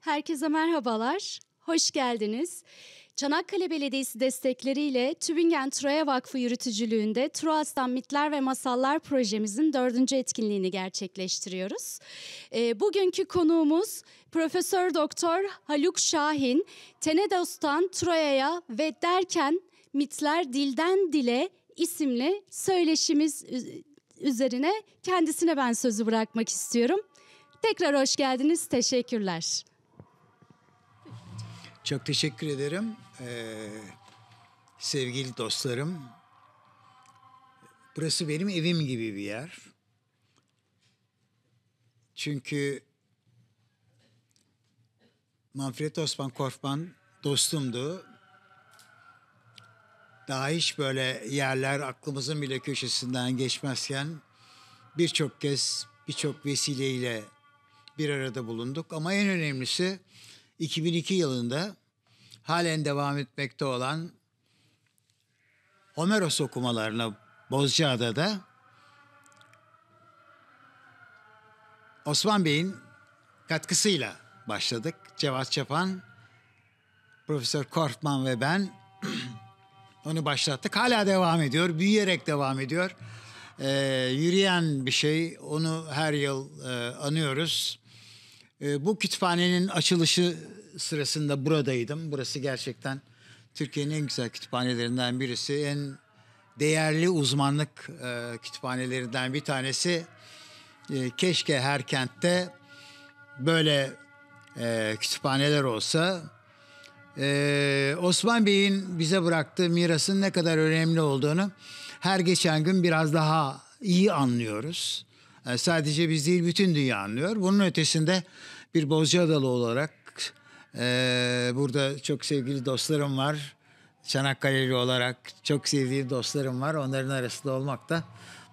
Herkese merhabalar, hoş geldiniz. Çanakkale Belediyesi destekleriyle Tübingen Troya Vakfı yürütücülüğünde Troas'tan Mitler ve Masallar projemizin dördüncü etkinliğini gerçekleştiriyoruz. E, bugünkü konuğumuz Profesör Doktor Haluk Şahin, Tenedos'tan Troya'ya ve derken Mitler Dilden Dile isimli söyleşimiz üzerine kendisine ben sözü bırakmak istiyorum. Tekrar hoş geldiniz, teşekkürler. Çok teşekkür ederim. Ee, sevgili dostlarım, burası benim evim gibi bir yer. Çünkü Manfred Osman Korfman dostumdu. Daha hiç böyle yerler aklımızın bile köşesinden geçmezken birçok kez birçok vesileyle bir arada bulunduk. Ama en önemlisi 2002 yılında halen devam etmekte olan Homeros okumalarına Bozcaada'da Osman Bey'in katkısıyla başladık. Cevat Çapan, Profesör Kortman ve ben onu başlattık. Hala devam ediyor, büyüyerek devam ediyor. Ee, yürüyen bir şey, onu her yıl e, anıyoruz. E, bu kütüphanenin açılışı sırasında buradaydım. Burası gerçekten Türkiye'nin en güzel kütüphanelerinden birisi. En değerli uzmanlık e, kütüphanelerinden bir tanesi. E, keşke her kentte böyle e, kütüphaneler olsa. E, Osman Bey'in bize bıraktığı mirasın ne kadar önemli olduğunu her geçen gün biraz daha iyi anlıyoruz. E, sadece biz değil bütün dünya anlıyor. Bunun ötesinde bir Bozcaadalı olarak ee, burada çok sevgili dostlarım var. Çanakkale'li olarak çok sevdiğim dostlarım var. Onların arasında olmak da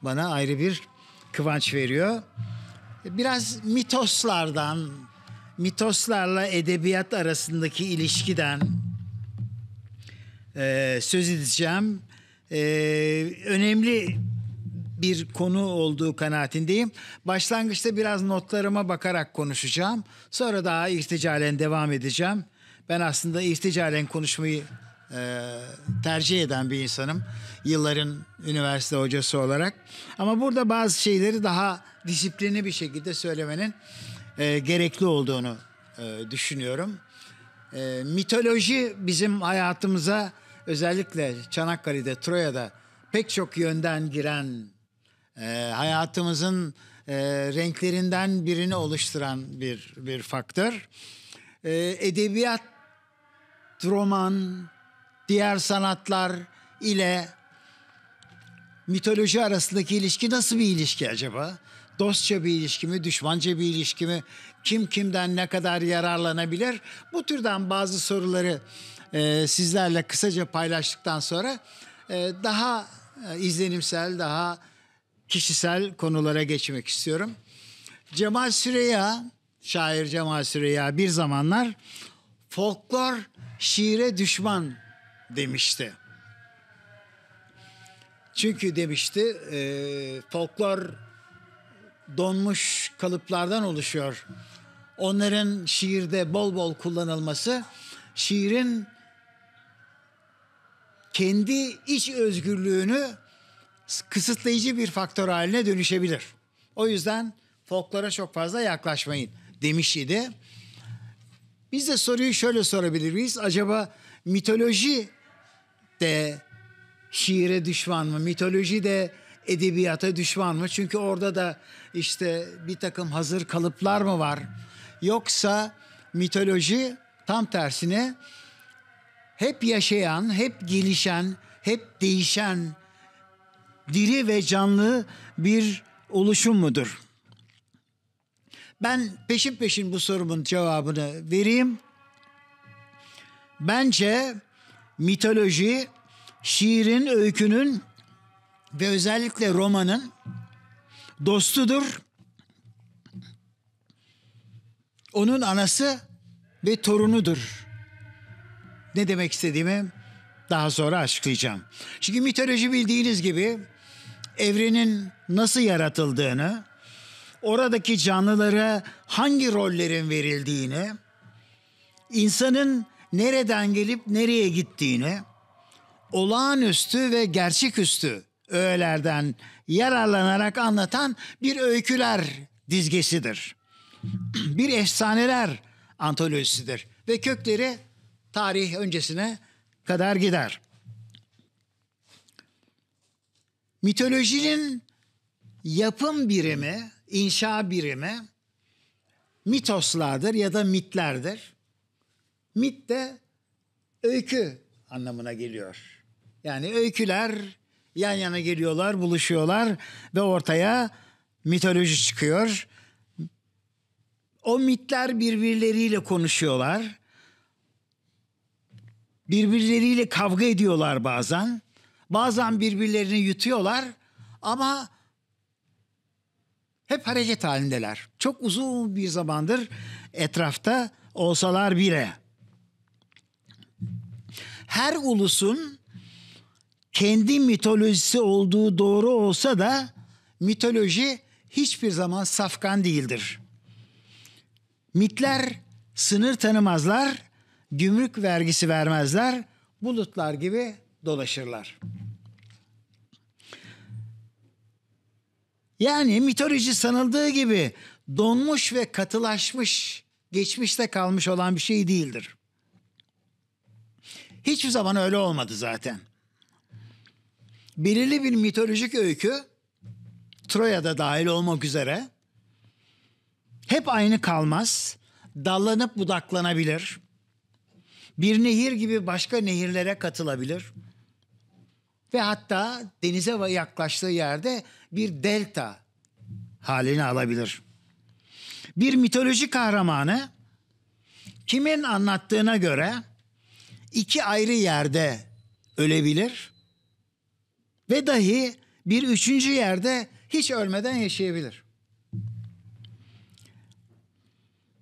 bana ayrı bir kıvanç veriyor. Biraz mitoslardan, mitoslarla edebiyat arasındaki ilişkiden e, söz edeceğim. E, önemli bir konu olduğu kanaatindeyim. Başlangıçta biraz notlarıma bakarak konuşacağım. Sonra daha irticalen devam edeceğim. Ben aslında irticalen konuşmayı e, tercih eden bir insanım. Yılların üniversite hocası olarak. Ama burada bazı şeyleri daha disiplinli bir şekilde söylemenin e, gerekli olduğunu e, düşünüyorum. E, mitoloji bizim hayatımıza özellikle Çanakkale'de, Troya'da pek çok yönden giren e, hayatımızın e, renklerinden birini oluşturan bir bir faktör. E, edebiyat, roman, diğer sanatlar ile mitoloji arasındaki ilişki nasıl bir ilişki acaba? Dostça bir ilişki mi, düşmanca bir ilişki mi? Kim kimden ne kadar yararlanabilir? Bu türden bazı soruları e, sizlerle kısaca paylaştıktan sonra e, daha e, izlenimsel, daha kişisel konulara geçmek istiyorum. Cemal Süreya, şair Cemal Süreya bir zamanlar folklor şiire düşman demişti. Çünkü demişti e, folklor donmuş kalıplardan oluşuyor. Onların şiirde bol bol kullanılması şiirin kendi iç özgürlüğünü kısıtlayıcı bir faktör haline dönüşebilir. O yüzden folklora çok fazla yaklaşmayın demiş idi. Biz de soruyu şöyle sorabilir miyiz? Acaba mitoloji de şiire düşman mı? Mitoloji de edebiyata düşman mı? Çünkü orada da işte bir takım hazır kalıplar mı var? Yoksa mitoloji tam tersine hep yaşayan, hep gelişen, hep değişen diri ve canlı bir oluşum mudur? Ben peşin peşin bu sorumun cevabını vereyim. Bence mitoloji şiirin, öykünün ve özellikle romanın dostudur. Onun anası ve torunudur. Ne demek istediğimi daha sonra açıklayacağım. Çünkü mitoloji bildiğiniz gibi evrenin nasıl yaratıldığını, oradaki canlılara hangi rollerin verildiğini, insanın nereden gelip nereye gittiğini, olağanüstü ve gerçeküstü öğelerden yararlanarak anlatan bir öyküler dizgesidir. bir efsaneler antolojisidir ve kökleri tarih öncesine kadar gider. Mitolojinin yapım birimi, inşa birimi mitoslardır ya da mitlerdir. Mit de öykü anlamına geliyor. Yani öyküler yan yana geliyorlar, buluşuyorlar ve ortaya mitoloji çıkıyor. O mitler birbirleriyle konuşuyorlar. Birbirleriyle kavga ediyorlar bazen. Bazen birbirlerini yutuyorlar ama hep hareket halindeler. Çok uzun bir zamandır etrafta olsalar bile. Her ulusun kendi mitolojisi olduğu doğru olsa da mitoloji hiçbir zaman safkan değildir. Mitler sınır tanımazlar, gümrük vergisi vermezler, bulutlar gibi dolaşırlar. Yani mitoloji sanıldığı gibi donmuş ve katılaşmış, geçmişte kalmış olan bir şey değildir. Hiçbir zaman öyle olmadı zaten. Belirli bir mitolojik öykü Troya'da dahil olmak üzere hep aynı kalmaz. Dallanıp budaklanabilir. Bir nehir gibi başka nehirlere katılabilir ve hatta denize yaklaştığı yerde bir delta halini alabilir. Bir mitoloji kahramanı kimin anlattığına göre iki ayrı yerde ölebilir ve dahi bir üçüncü yerde hiç ölmeden yaşayabilir.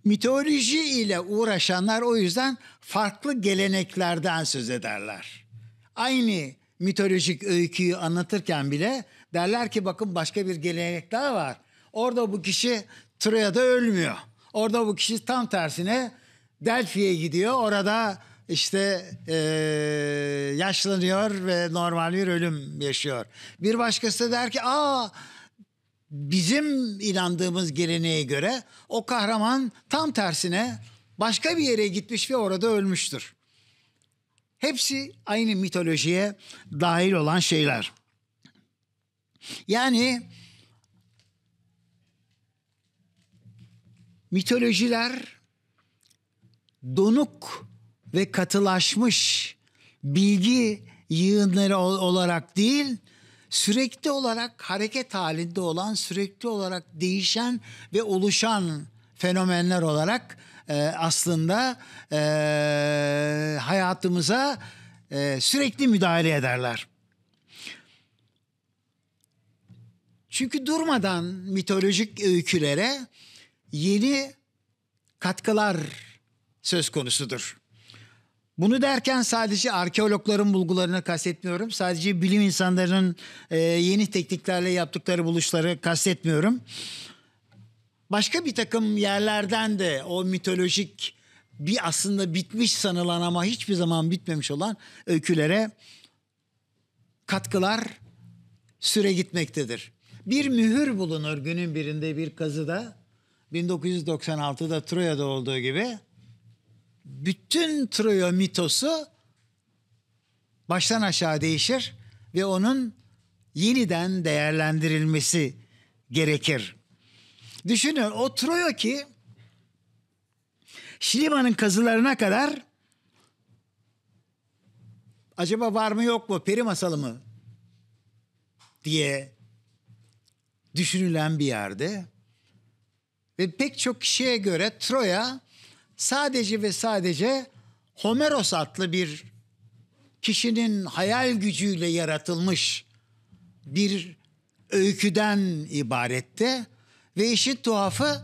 Mitoloji ile uğraşanlar o yüzden farklı geleneklerden söz ederler. Aynı mitolojik öyküyü anlatırken bile derler ki bakın başka bir gelenek daha var. Orada bu kişi Troya'da ölmüyor. Orada bu kişi tam tersine Delphi'ye gidiyor. Orada işte e, yaşlanıyor ve normal bir ölüm yaşıyor. Bir başkası der ki aa bizim inandığımız geleneğe göre o kahraman tam tersine başka bir yere gitmiş ve orada ölmüştür. Hepsi aynı mitolojiye dahil olan şeyler. Yani mitolojiler donuk ve katılaşmış bilgi yığınları olarak değil, sürekli olarak hareket halinde olan, sürekli olarak değişen ve oluşan fenomenler olarak e, aslında e, hayatımıza e, sürekli müdahale ederler. Çünkü durmadan mitolojik öykülere yeni katkılar söz konusudur. Bunu derken sadece arkeologların bulgularını kastetmiyorum. Sadece bilim insanlarının e, yeni tekniklerle yaptıkları buluşları kastetmiyorum başka bir takım yerlerden de o mitolojik bir aslında bitmiş sanılan ama hiçbir zaman bitmemiş olan öykülere katkılar süre gitmektedir. Bir mühür bulunur günün birinde bir kazıda. 1996'da Troya'da olduğu gibi bütün Troya mitosu baştan aşağı değişir ve onun yeniden değerlendirilmesi gerekir. Düşünün o Troya ki Şilima'nın kazılarına kadar acaba var mı yok mu peri masalı mı diye düşünülen bir yerde. Ve pek çok kişiye göre Troya sadece ve sadece Homeros adlı bir kişinin hayal gücüyle yaratılmış bir öyküden ibarette ve işin tuhafı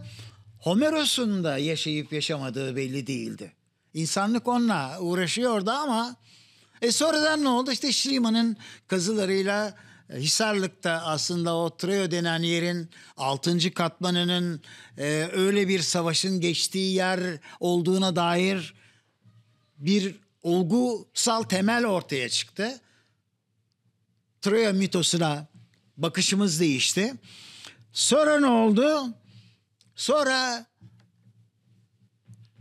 Homeros'un da yaşayıp yaşamadığı belli değildi. İnsanlık onunla uğraşıyordu ama e sonradan ne oldu? İşte Şliman'ın kazılarıyla e, Hisarlık'ta aslında o Treo denen yerin altıncı katmanının e, öyle bir savaşın geçtiği yer olduğuna dair bir olgusal temel ortaya çıktı. Troya mitosuna bakışımız değişti. Sonra ne oldu? Sonra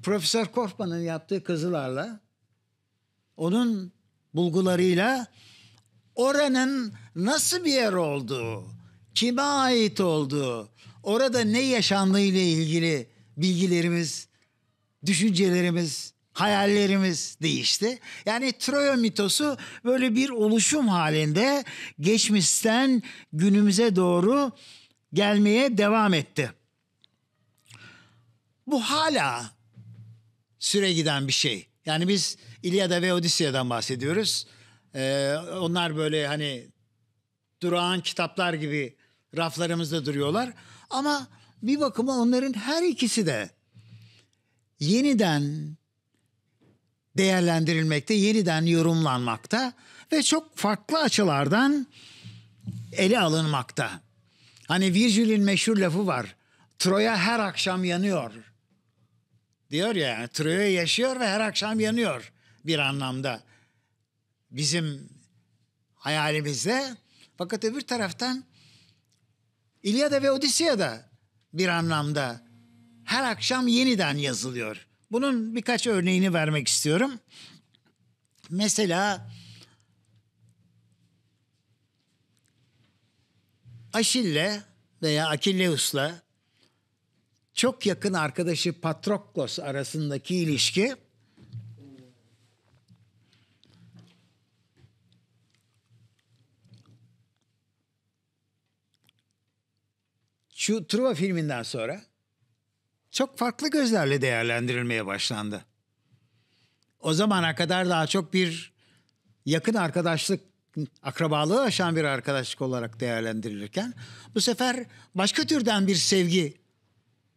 Profesör Korkman'ın yaptığı kızılarla onun bulgularıyla oranın nasıl bir yer olduğu, kime ait olduğu, orada ne yaşandığı ile ilgili bilgilerimiz, düşüncelerimiz, hayallerimiz değişti. Yani Troya mitosu böyle bir oluşum halinde geçmişten günümüze doğru gelmeye devam etti. Bu hala süre giden bir şey. Yani biz İlyada ve Odisya'dan bahsediyoruz. Ee, onlar böyle hani durağan kitaplar gibi raflarımızda duruyorlar. Ama bir bakıma onların her ikisi de yeniden değerlendirilmekte, yeniden yorumlanmakta ve çok farklı açılardan ele alınmakta. Hani Virgil'in meşhur lafı var. Troya her akşam yanıyor. Diyor ya Troya yaşıyor ve her akşam yanıyor bir anlamda. Bizim hayalimizde. Fakat öbür taraftan İlyada ve Odisya'da bir anlamda her akşam yeniden yazılıyor. Bunun birkaç örneğini vermek istiyorum. Mesela Aşille veya Akilleus'la çok yakın arkadaşı Patroklos arasındaki ilişki şu Truva filminden sonra çok farklı gözlerle değerlendirilmeye başlandı. O zamana kadar daha çok bir yakın arkadaşlık akrabalığı aşan bir arkadaşlık olarak değerlendirilirken bu sefer başka türden bir sevgi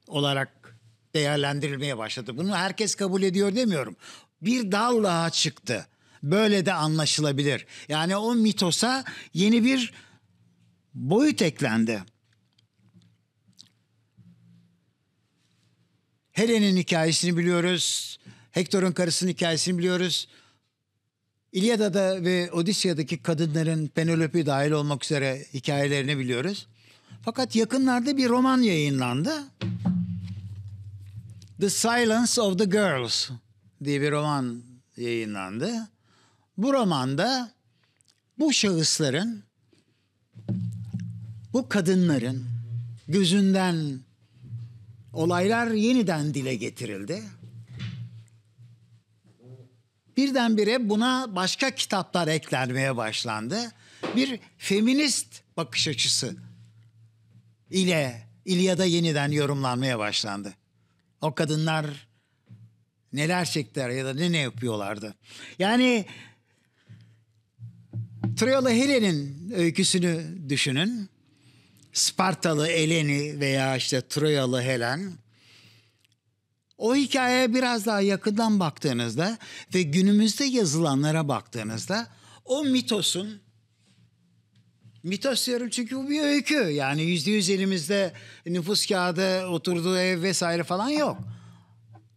olarak değerlendirilmeye başladı. Bunu herkes kabul ediyor demiyorum. Bir dal daha çıktı. Böyle de anlaşılabilir. Yani o mitosa yeni bir boyut eklendi. Helen'in hikayesini biliyoruz. Hector'un karısının hikayesini biliyoruz. İlyada'da ve Odisya'daki kadınların Penelope dahil olmak üzere hikayelerini biliyoruz. Fakat yakınlarda bir roman yayınlandı. The Silence of the Girls diye bir roman yayınlandı. Bu romanda bu şahısların, bu kadınların gözünden olaylar yeniden dile getirildi birdenbire buna başka kitaplar eklenmeye başlandı. Bir feminist bakış açısı ile İlyada yeniden yorumlanmaya başlandı. O kadınlar neler çektiler ya da ne ne yapıyorlardı. Yani Troyalı Helen'in öyküsünü düşünün. Spartalı Eleni veya işte Troyalı Helen o hikayeye biraz daha yakından baktığınızda ve günümüzde yazılanlara baktığınızda o mitosun Mitos diyorum çünkü bu bir öykü. Yani yüzde yüz elimizde nüfus kağıdı, oturduğu ev vesaire falan yok.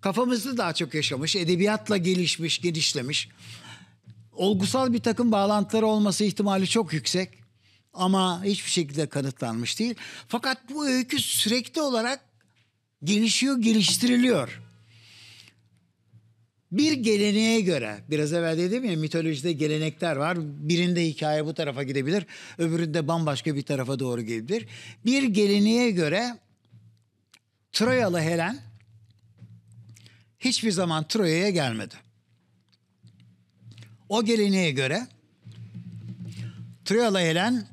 Kafamızda daha çok yaşamış, edebiyatla gelişmiş, genişlemiş. Olgusal bir takım bağlantıları olması ihtimali çok yüksek. Ama hiçbir şekilde kanıtlanmış değil. Fakat bu öykü sürekli olarak gelişiyor, geliştiriliyor. Bir geleneğe göre, biraz evvel dedim ya mitolojide gelenekler var. Birinde hikaye bu tarafa gidebilir, öbüründe bambaşka bir tarafa doğru gidebilir. Bir geleneğe göre Troyalı Helen hiçbir zaman Troya'ya gelmedi. O geleneğe göre Troyalı Helen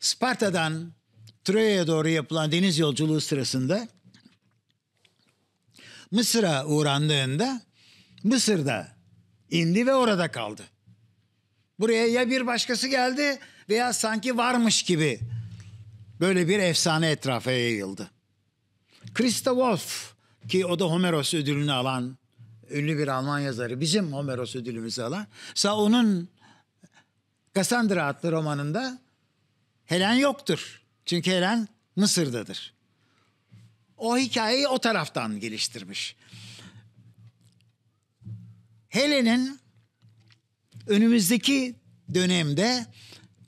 Sparta'dan Troya'ya doğru yapılan deniz yolculuğu sırasında Mısır'a uğrandığında Mısır'da indi ve orada kaldı. Buraya ya bir başkası geldi veya sanki varmış gibi böyle bir efsane etrafa yayıldı. Christa Wolf ki o da Homeros ödülünü alan ünlü bir Alman yazarı bizim Homeros ödülümüzü alan. Sa onun Cassandra adlı romanında Helen yoktur. Çünkü Helen Mısır'dadır. O hikayeyi o taraftan geliştirmiş. Helen'in önümüzdeki dönemde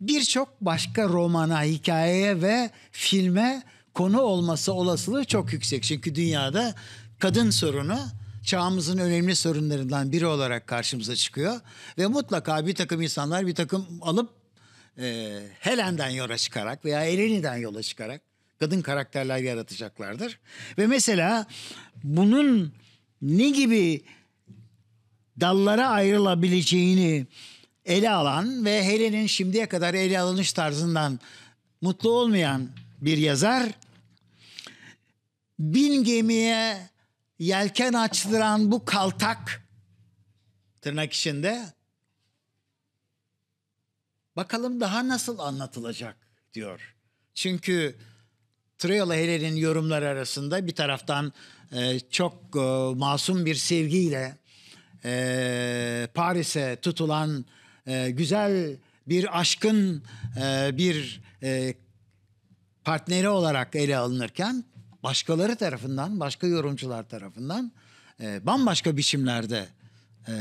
birçok başka romana, hikayeye ve filme konu olması olasılığı çok yüksek. Çünkü dünyada kadın sorunu çağımızın önemli sorunlarından biri olarak karşımıza çıkıyor. Ve mutlaka bir takım insanlar bir takım alıp e, Helen'den yola çıkarak veya Eleni'den yola çıkarak kadın karakterler yaratacaklardır. Ve mesela bunun ne gibi dallara ayrılabileceğini ele alan ve Helen'in şimdiye kadar ele alınış tarzından mutlu olmayan bir yazar bin gemiye yelken açtıran bu kaltak tırnak içinde Bakalım daha nasıl anlatılacak diyor. Çünkü Triola Heller'in yorumları arasında bir taraftan e, çok e, masum bir sevgiyle e, Paris'e tutulan e, güzel bir aşkın e, bir e, partneri olarak ele alınırken başkaları tarafından, başka yorumcular tarafından e, bambaşka biçimlerde e,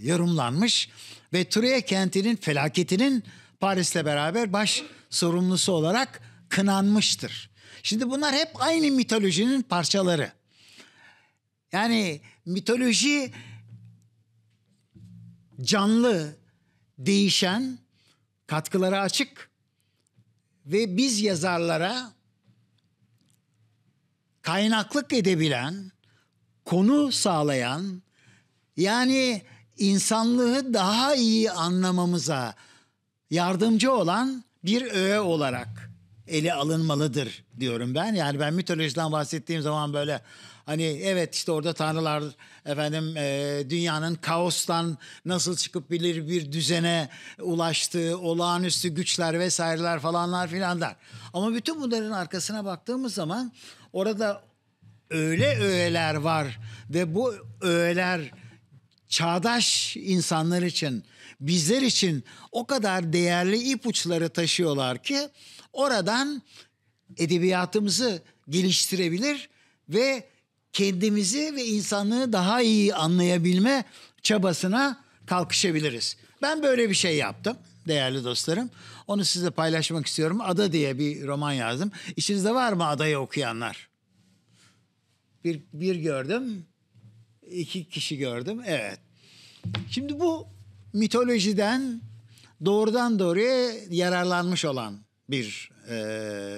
yorumlanmış ve Troya kentinin felaketinin Paris'le beraber baş sorumlusu olarak kınanmıştır. Şimdi bunlar hep aynı mitolojinin parçaları. Yani mitoloji canlı, değişen, katkıları açık ve biz yazarlara kaynaklık edebilen, konu sağlayan yani insanlığı daha iyi anlamamıza yardımcı olan bir öğe olarak ele alınmalıdır diyorum ben. Yani ben mitolojiden bahsettiğim zaman böyle hani evet işte orada tanrılar efendim e, dünyanın kaostan nasıl çıkıp bilir bir düzene ulaştığı olağanüstü güçler vesaireler falanlar filanlar. Ama bütün bunların arkasına baktığımız zaman orada öyle öğeler var ve bu öğeler çağdaş insanlar için, bizler için o kadar değerli ipuçları taşıyorlar ki oradan edebiyatımızı geliştirebilir ve kendimizi ve insanlığı daha iyi anlayabilme çabasına kalkışabiliriz. Ben böyle bir şey yaptım değerli dostlarım. Onu size paylaşmak istiyorum. Ada diye bir roman yazdım. İçinizde var mı adayı okuyanlar? Bir, bir gördüm iki kişi gördüm. Evet. Şimdi bu mitolojiden doğrudan doğruya yararlanmış olan bir e,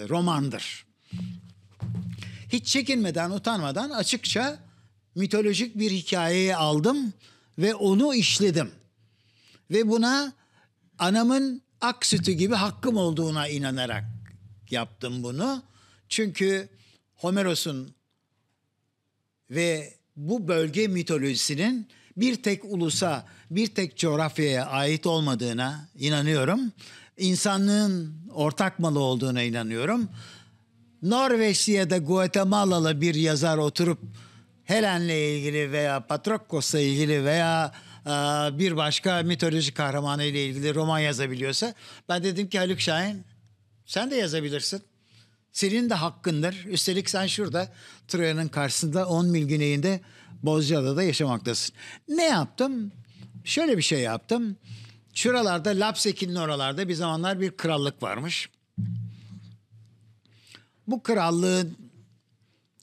romandır. Hiç çekinmeden, utanmadan açıkça mitolojik bir hikayeyi aldım ve onu işledim. Ve buna anamın ak sütü gibi hakkım olduğuna inanarak yaptım bunu. Çünkü Homeros'un ve bu bölge mitolojisinin bir tek ulusa, bir tek coğrafyaya ait olmadığına inanıyorum. İnsanlığın ortak malı olduğuna inanıyorum. Norveçli ya da Guatemala'lı bir yazar oturup Helen'le ilgili veya Patrokkos'la ilgili veya e, bir başka mitoloji kahramanı ile ilgili roman yazabiliyorsa ben dedim ki Haluk Şahin sen de yazabilirsin. Senin de hakkındır. Üstelik sen şurada Troya'nın karşısında 10 mil güneyinde Bozcaada'da yaşamaktasın. Ne yaptım? Şöyle bir şey yaptım. Şuralarda Lapsekin'in oralarda bir zamanlar bir krallık varmış. Bu krallığın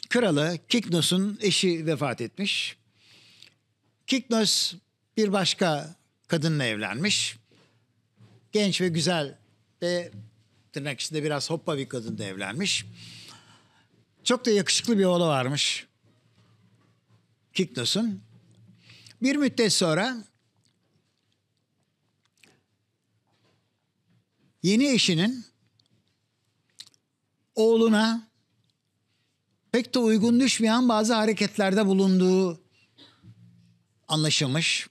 kralı Kiknos'un eşi vefat etmiş. Kiknos bir başka kadınla evlenmiş. Genç ve güzel ve tırnak içinde biraz hoppa bir kadınla evlenmiş. Çok da yakışıklı bir oğlu varmış. Kiknos'un. Bir müddet sonra yeni eşinin oğluna pek de uygun düşmeyen bazı hareketlerde bulunduğu anlaşılmış.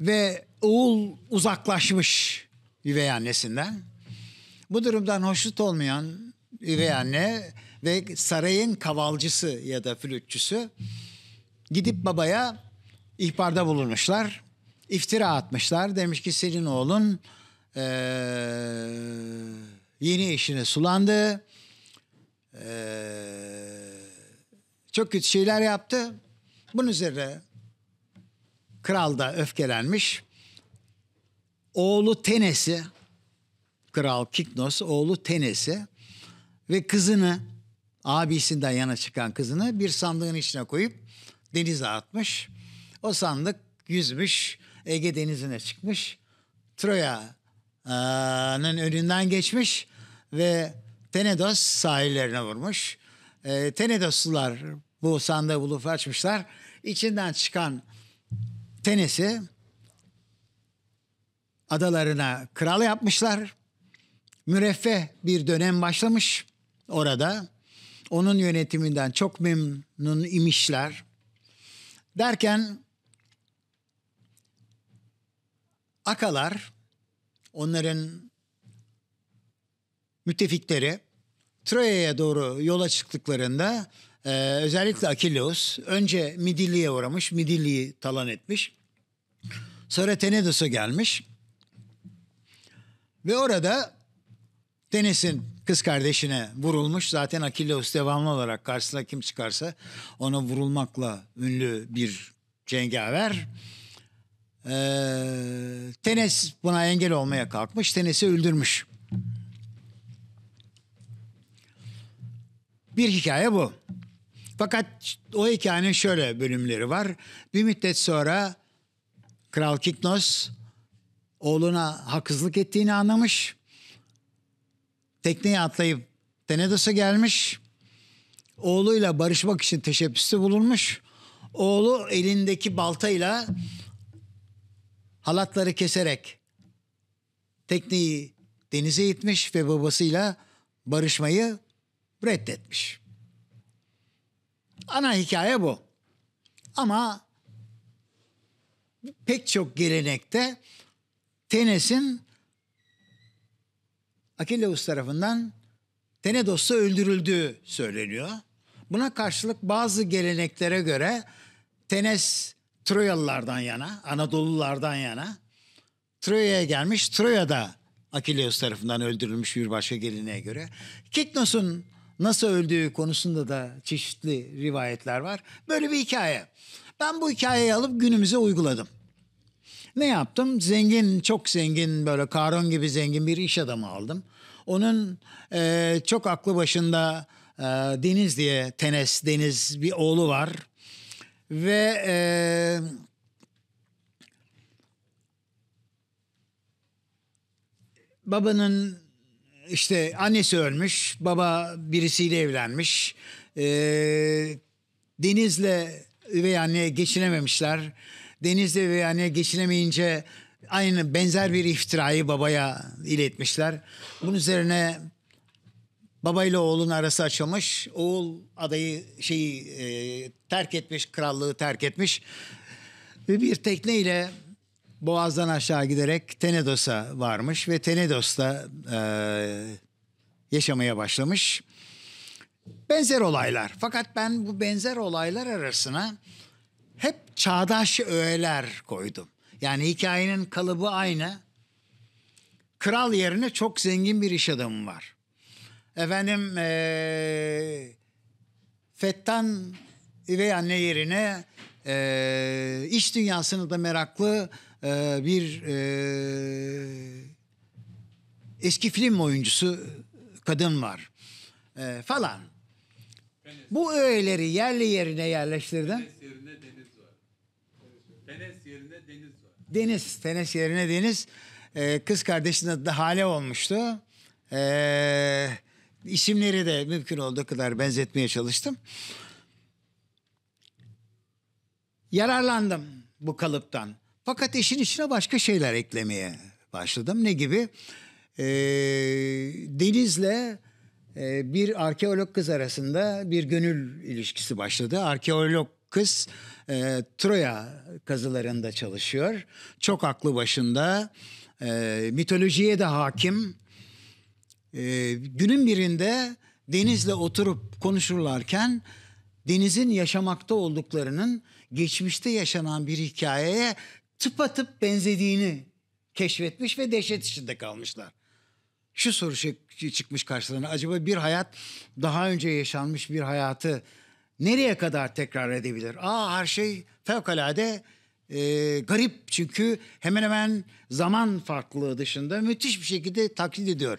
Ve oğul uzaklaşmış üvey annesinden. Bu durumdan hoşnut olmayan üvey anne ve sarayın kavalcısı ya da flütçüsü gidip babaya ihbarda bulunmuşlar. İftira atmışlar. Demiş ki senin oğlun e, yeni eşine sulandı. E, çok kötü şeyler yaptı. Bunun üzerine kral da öfkelenmiş oğlu Tenesi, kral Kiknos oğlu Tenesi ve kızını abisinden yana çıkan kızını bir sandığın içine koyup denize atmış. O sandık yüzmüş, Ege denizine çıkmış. Troya'nın önünden geçmiş ve Tenedos sahillerine vurmuş. E, Tenedoslular bu sandığı bulup açmışlar. İçinden çıkan tenesi adalarına kral yapmışlar. Müreffeh bir dönem başlamış orada. Onun yönetiminden çok memnun imişler. Derken akalar onların müttefikleri Troya'ya doğru yola çıktıklarında e, özellikle Akileus önce Midilli'ye uğramış, Midilli'yi talan etmiş. Sonra Tenedos'a gelmiş. Ve orada Deniz'in kız kardeşine vurulmuş. Zaten Akilleus devamlı olarak karşısına kim çıkarsa ona vurulmakla ünlü bir cengaver. Ee, Tenes buna engel olmaya kalkmış. Tenes'i öldürmüş. Bir hikaye bu. Fakat o hikayenin şöyle bölümleri var. Bir müddet sonra Kral Kiknos oğluna haksızlık ettiğini anlamış. Tekneye atlayıp Tenedos'a gelmiş. Oğluyla barışmak için teşebbüste bulunmuş. Oğlu elindeki baltayla halatları keserek tekneyi denize itmiş ve babasıyla barışmayı reddetmiş. Ana hikaye bu. Ama pek çok gelenekte Tenes'in Akileus tarafından Tenedos'ta öldürüldüğü söyleniyor. Buna karşılık bazı geleneklere göre Tenes Troyalılardan yana, Anadolulardan yana Troya'ya gelmiş. Troya'da Akileus tarafından öldürülmüş bir başka geleneğe göre. Kiknos'un nasıl öldüğü konusunda da çeşitli rivayetler var. Böyle bir hikaye. Ben bu hikayeyi alıp günümüze uyguladım. Ne yaptım? Zengin, çok zengin böyle Karon gibi zengin bir iş adamı aldım. Onun e, çok aklı başında e, Deniz diye Tenes Deniz bir oğlu var. Ve e, babanın işte annesi ölmüş, baba birisiyle evlenmiş. E, Deniz'le üvey anne geçinememişler denizde veya yani geçinemeyince aynı benzer bir iftirayı babaya iletmişler. Bunun üzerine babayla oğlun arası açılmış. Oğul adayı şeyi e, terk etmiş, krallığı terk etmiş. Ve bir tekneyle Boğaz'dan aşağı giderek Tenedos'a varmış ve Tenedos'ta e, yaşamaya başlamış. Benzer olaylar. Fakat ben bu benzer olaylar arasına hep çağdaş öğeler koydum. Yani hikayenin kalıbı aynı. Kral yerine çok zengin bir iş adamı var. Efendim ee, Fettan üvey anne yerine e, iş dünyasını da meraklı e, bir e, eski film oyuncusu kadın var e, falan. Bu öğeleri yerli yerine yerleştirdim. Deniz, tenis yerine Deniz. Ee, kız kardeşinin adı Hale olmuştu. Ee, isimleri de mümkün olduğu kadar benzetmeye çalıştım. Yararlandım bu kalıptan. Fakat işin içine başka şeyler eklemeye başladım. Ne gibi? Ee, Deniz'le e, bir arkeolog kız arasında bir gönül ilişkisi başladı. Arkeolog Kız e, Troya kazılarında çalışıyor. Çok aklı başında. E, mitolojiye de hakim. E, günün birinde Deniz'le oturup konuşurlarken Deniz'in yaşamakta olduklarının geçmişte yaşanan bir hikayeye tıpatıp benzediğini keşfetmiş ve dehşet içinde kalmışlar. Şu soru çıkmış karşılarına acaba bir hayat daha önce yaşanmış bir hayatı nereye kadar tekrar edebilir? Aa her şey fevkalade e, garip çünkü hemen hemen zaman farklılığı dışında müthiş bir şekilde taklit ediyor.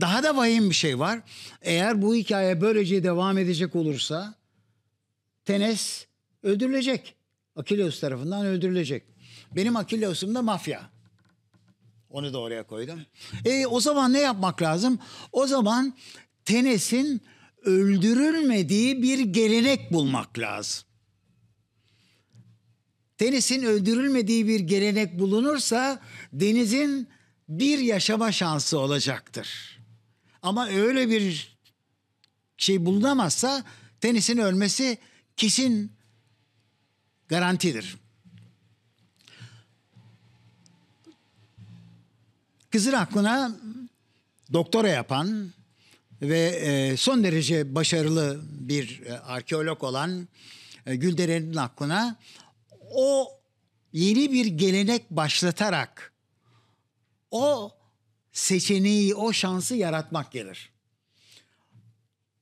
Daha da vahim bir şey var. Eğer bu hikaye böylece devam edecek olursa Tenes öldürülecek. Akilios tarafından öldürülecek. Benim Akileus'um da mafya. Onu da oraya koydum. E, o zaman ne yapmak lazım? O zaman Tenes'in öldürülmediği bir gelenek bulmak lazım. Deniz'in öldürülmediği bir gelenek bulunursa Deniz'in bir yaşama şansı olacaktır. Ama öyle bir şey bulunamazsa Deniz'in ölmesi kesin garantidir. Kızın aklına doktora yapan ve e, son derece başarılı bir e, arkeolog olan e, Gülderen'in aklına o yeni bir gelenek başlatarak o seçeneği, o şansı yaratmak gelir.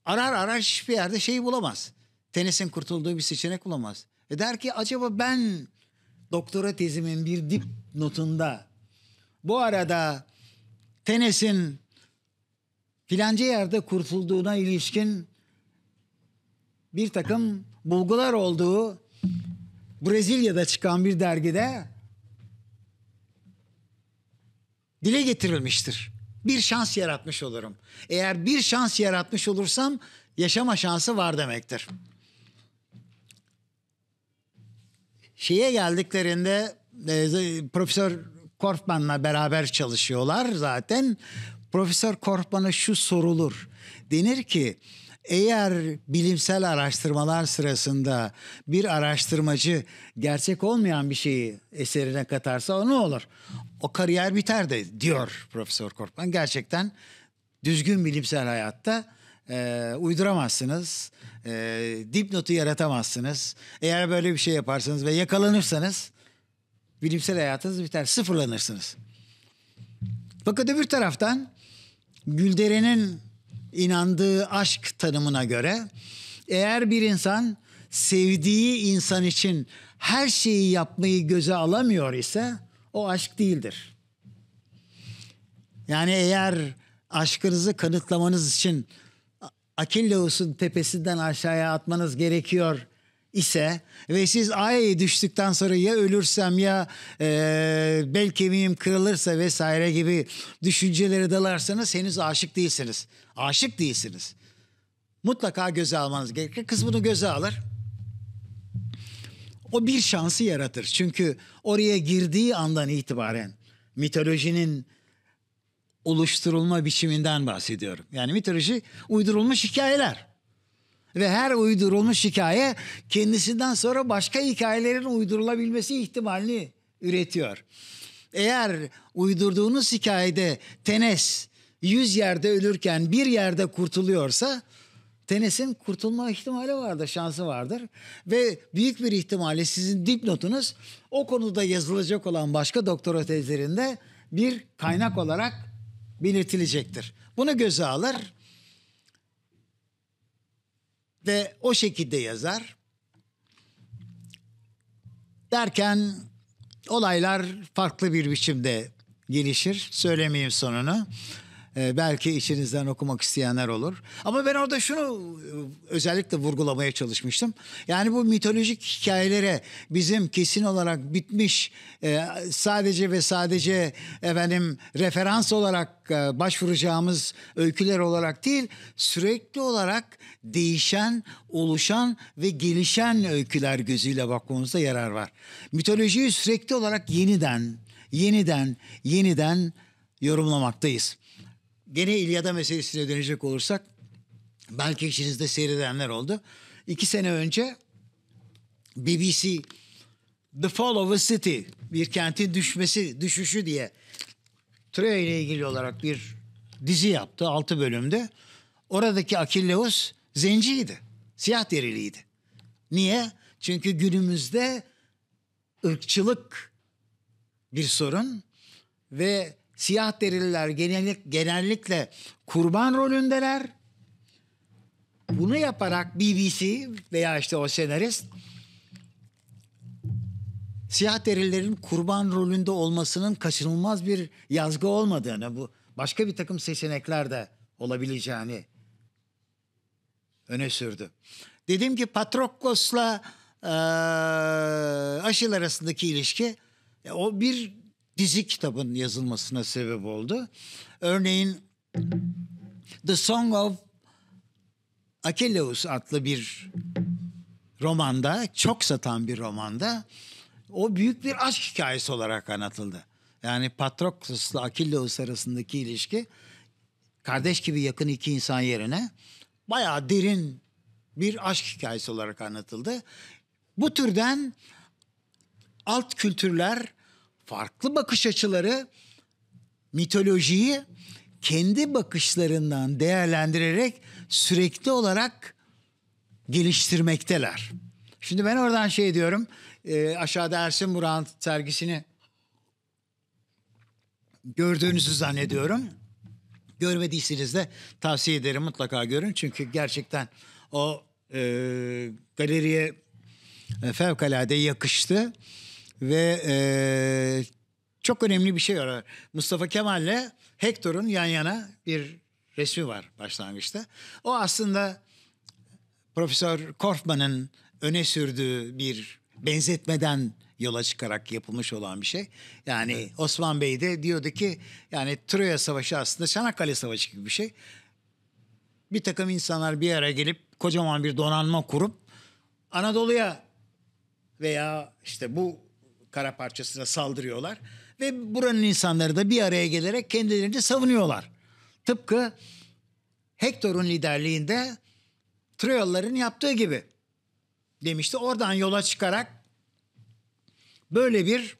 Arar arar hiçbir yerde şeyi bulamaz. Tenis'in kurtulduğu bir seçenek bulamaz. E der ki acaba ben doktora tezimin bir dip notunda bu arada Tenis'in filanca yerde kurtulduğuna ilişkin bir takım bulgular olduğu Brezilya'da çıkan bir dergide dile getirilmiştir. Bir şans yaratmış olurum. Eğer bir şans yaratmış olursam yaşama şansı var demektir. Şeye geldiklerinde e, Profesör Korfman'la beraber çalışıyorlar zaten. Profesör Korkman'a şu sorulur. Denir ki eğer bilimsel araştırmalar sırasında bir araştırmacı gerçek olmayan bir şeyi eserine katarsa o ne olur? O kariyer biter de diyor Profesör Korkman. Gerçekten düzgün bilimsel hayatta e, uyduramazsınız. E, dipnotu yaratamazsınız. Eğer böyle bir şey yaparsanız ve yakalanırsanız bilimsel hayatınız biter. Sıfırlanırsınız. Fakat öbür taraftan Gülderen'in inandığı aşk tanımına göre eğer bir insan sevdiği insan için her şeyi yapmayı göze alamıyor ise o aşk değildir. Yani eğer aşkınızı kanıtlamanız için Akilleus'un tepesinden aşağıya atmanız gerekiyor ise ve siz ay düştükten sonra ya ölürsem ya e, bel kemiğim kırılırsa vesaire gibi düşüncelere dalarsanız henüz aşık değilsiniz. Aşık değilsiniz. Mutlaka göze almanız gerekir. Kız bunu göze alır. O bir şansı yaratır. Çünkü oraya girdiği andan itibaren mitolojinin oluşturulma biçiminden bahsediyorum. Yani mitoloji uydurulmuş hikayeler. Ve her uydurulmuş hikaye kendisinden sonra başka hikayelerin uydurulabilmesi ihtimalini üretiyor. Eğer uydurduğunuz hikayede Tenes yüz yerde ölürken bir yerde kurtuluyorsa Tenes'in kurtulma ihtimali vardır, şansı vardır. Ve büyük bir ihtimalle sizin dipnotunuz o konuda yazılacak olan başka doktora tezlerinde bir kaynak olarak belirtilecektir. Bunu göze alır de o şekilde yazar. Derken olaylar farklı bir biçimde gelişir. Söylemeyeyim sonunu. Ee, belki içinizden okumak isteyenler olur. Ama ben orada şunu e, özellikle vurgulamaya çalışmıştım. Yani bu mitolojik hikayelere bizim kesin olarak bitmiş e, sadece ve sadece efendim referans olarak e, başvuracağımız öyküler olarak değil sürekli olarak değişen, oluşan ve gelişen öyküler gözüyle bakmamızda yarar var. Mitolojiyi sürekli olarak yeniden, yeniden, yeniden yorumlamaktayız gene İlyada meselesine dönecek olursak belki içinizde seyredenler oldu. İki sene önce BBC The Fall of a City bir kentin düşmesi düşüşü diye Troya ile ilgili olarak bir dizi yaptı altı bölümde. Oradaki Akilleus zenciydi. Siyah deriliydi. Niye? Çünkü günümüzde ırkçılık bir sorun ve Siyah derililer genellik, genellikle kurban rolündeler. Bunu yaparak BBC veya işte o senarist siyah derilerin kurban rolünde olmasının kaçınılmaz bir yazgı olmadığını, bu başka bir takım seçenekler de olabileceğini öne sürdü. Dedim ki Patroklos'la e, aşıl arasındaki ilişki e, o bir dizi kitabının yazılmasına sebep oldu. Örneğin The Song of Achilles adlı bir romanda, çok satan bir romanda o büyük bir aşk hikayesi olarak anlatıldı. Yani ile Achilles arasındaki ilişki kardeş gibi yakın iki insan yerine bayağı derin bir aşk hikayesi olarak anlatıldı. Bu türden alt kültürler farklı bakış açıları mitolojiyi kendi bakışlarından değerlendirerek sürekli olarak geliştirmekteler. Şimdi ben oradan şey diyorum. E, aşağıda Ersin Burak'ın sergisini gördüğünüzü zannediyorum. Görmediyseniz de tavsiye ederim mutlaka görün. Çünkü gerçekten o e, galeriye fevkalade yakıştı ve e, çok önemli bir şey var. Mustafa Kemal'le Hector'un yan yana bir resmi var başlangıçta. O aslında Profesör Korfman'ın öne sürdüğü bir benzetmeden yola çıkarak yapılmış olan bir şey. Yani evet. Osman Bey de diyordu ki yani Troya Savaşı aslında Çanakkale Savaşı gibi bir şey. Bir takım insanlar bir araya gelip kocaman bir donanma kurup Anadolu'ya veya işte bu kara parçasına saldırıyorlar. Ve buranın insanları da bir araya gelerek kendilerini savunuyorlar. Tıpkı Hector'un liderliğinde Troyalıların yaptığı gibi demişti. Oradan yola çıkarak böyle bir